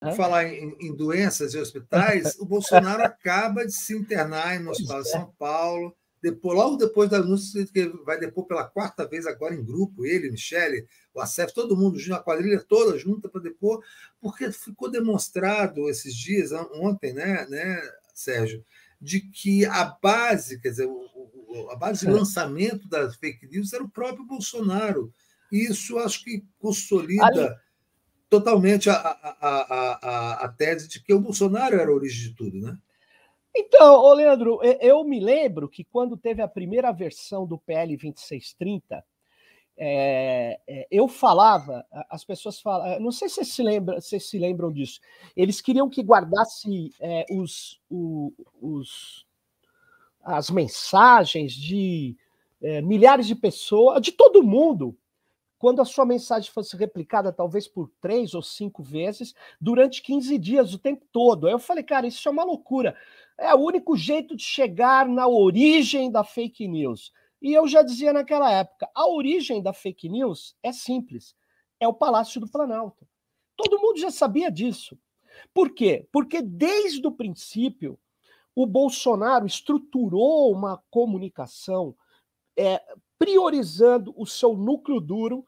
Por é. falar em, em, doenças e hospitais, o Bolsonaro acaba de se internar em um hospital de São Paulo, depois, logo depois da anúncio que vai depor pela quarta vez agora em grupo, ele, Michele, o Acef, todo mundo, a quadrilha toda junta para depor, porque ficou demonstrado esses dias, ontem, né, né Sérgio, de que a base, quer dizer, a base de lançamento das fake news era o próprio Bolsonaro. Isso acho que consolida totalmente a, a, a, a, tese de que o Bolsonaro era a origem de tudo, né? Então, ô Leandro, eu me lembro que quando teve a primeira versão do PL 2630, é, é, eu falava, as pessoas falavam não sei se vocês se, lembra, se, se lembram disso, eles queriam que guardasse é, os, o, os, as mensagens de é, milhares de pessoas, de todo mundo, quando a sua mensagem fosse replicada, talvez por três ou cinco vezes, durante 15 dias, o tempo todo. Aí eu falei, cara, isso é uma loucura. É o único jeito de chegar na origem da fake news. E eu já dizia naquela época: a origem da fake news é simples, é o Palácio do Planalto. Todo mundo já sabia disso. Por quê? Porque desde o princípio, o Bolsonaro estruturou uma comunicação é, priorizando o seu núcleo duro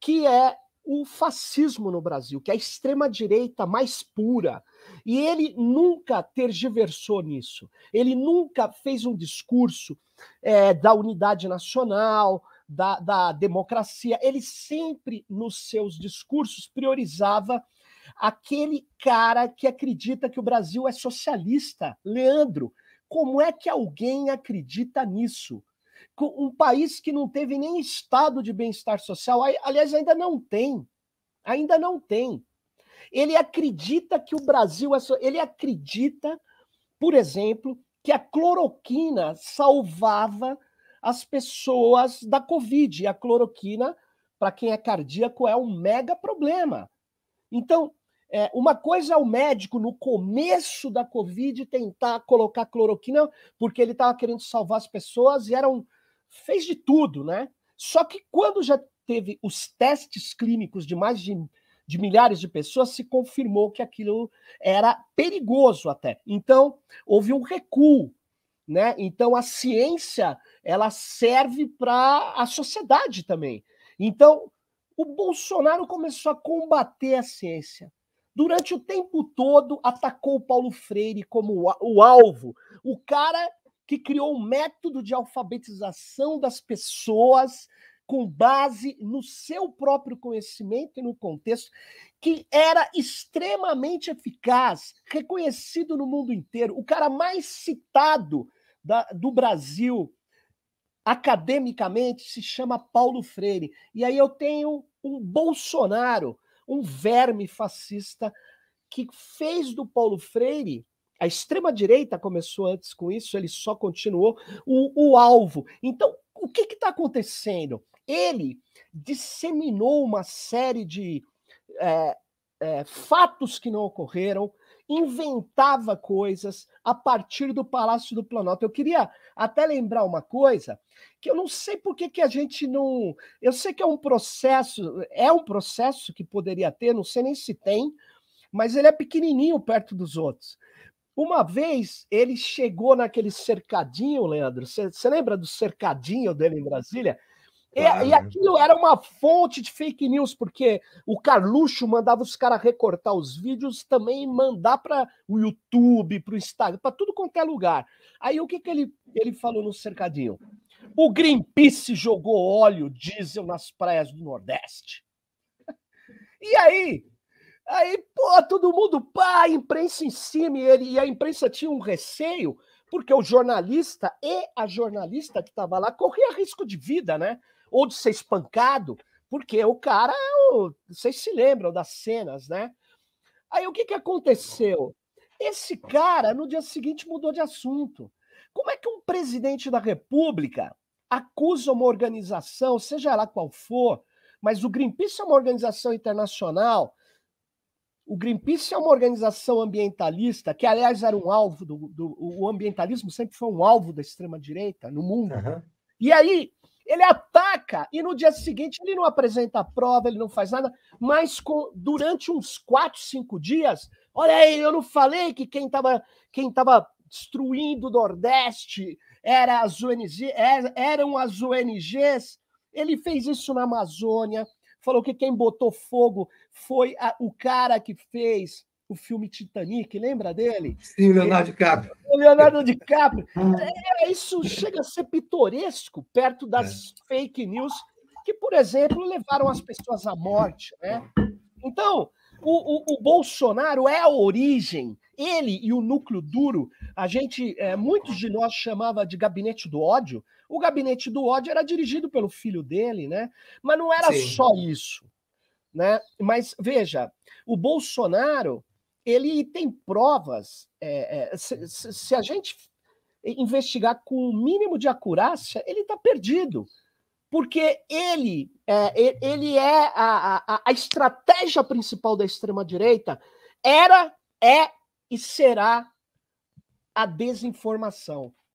que é o fascismo no Brasil, que é a extrema-direita mais pura. E ele nunca tergiversou nisso. Ele nunca fez um discurso é, da unidade nacional, da, da democracia. Ele sempre, nos seus discursos, priorizava aquele cara que acredita que o Brasil é socialista. Leandro, como é que alguém acredita nisso? um país que não teve nem estado de bem-estar social, aliás, ainda não tem, ainda não tem. Ele acredita que o Brasil, é só, ele acredita, por exemplo, que a cloroquina salvava as pessoas da Covid. E a cloroquina, para quem é cardíaco, é um mega problema. Então, é, uma coisa é o médico no começo da Covid tentar colocar cloroquina, porque ele estava querendo salvar as pessoas e era um, fez de tudo, né? Só que quando já teve os testes clínicos de mais de, de milhares de pessoas, se confirmou que aquilo era perigoso até. Então, houve um recuo, né? Então, a ciência, ela serve para a sociedade também. Então, o Bolsonaro começou a combater a ciência. Durante o tempo todo, atacou o Paulo Freire como o alvo. O cara que criou um método de alfabetização das pessoas com base no seu próprio conhecimento e no contexto, que era extremamente eficaz, reconhecido no mundo inteiro. O cara mais citado da, do Brasil academicamente se chama Paulo Freire. E aí eu tenho um Bolsonaro, um verme fascista que fez do Paulo Freire a extrema-direita começou antes com isso, ele só continuou o, o alvo. Então, o que está acontecendo? Ele disseminou uma série de é, é, fatos que não ocorreram, inventava coisas a partir do Palácio do Planalto. Eu queria até lembrar uma coisa que eu não sei por que, que a gente não. Eu sei que é um processo, é um processo que poderia ter, não sei nem se tem, mas ele é pequenininho perto dos outros. Uma vez ele chegou naquele cercadinho, Leandro. Você lembra do cercadinho dele em Brasília? É, claro. E, e, aquilo era uma fonte de fake news, porque o Carluxo mandava os caras recortar os vídeos também mandar para o YouTube, para o Instagram, para tudo quanto é lugar. Aí o que, que ele, ele falou no cercadinho? O Greenpeace jogou óleo diesel nas praias do Nordeste. E aí, Aí, pô, todo mundo, pá, a imprensa em cima, e, ele, e a imprensa tinha um receio, porque o jornalista e a jornalista que estava lá corria risco de vida, né? Ou de ser espancado, porque o cara, o, vocês se lembram das cenas, né? Aí o que, que aconteceu? Esse cara, no dia seguinte, mudou de assunto. Como é que um presidente da República acusa uma organização, seja lá qual for, mas o Greenpeace é uma organização internacional o Greenpeace é uma organização ambientalista, que, aliás, era um alvo do. do o ambientalismo sempre foi um alvo da extrema-direita no mundo. Uhum. E aí ele ataca e no dia seguinte ele não apresenta a prova, ele não faz nada, mas com, durante uns quatro, cinco dias, olha aí, eu não falei que quem estava quem tava destruindo o Nordeste era as ONG, é, eram as ONGs. Ele fez isso na Amazônia, falou que quem botou fogo foi a, o cara que fez o filme Titanic, lembra dele? Sim, Leonardo DiCaprio. É, o Leonardo DiCaprio. É, isso chega a ser pitoresco perto das é. fake news que, por exemplo, levaram as pessoas à morte. Né? Então, o, o, o Bolsonaro é a origem, ele e o núcleo duro, a gente, é, muitos de nós chamava de gabinete do ódio, o gabinete do ódio era dirigido pelo filho dele, né? Mas não era Sim. só isso, né? Mas veja, o Bolsonaro ele tem provas. É, é, se, se a gente investigar com o mínimo de acurácia, ele está perdido porque ele é, ele é a, a, a estratégia principal da extrema-direita era, é e será a desinformação.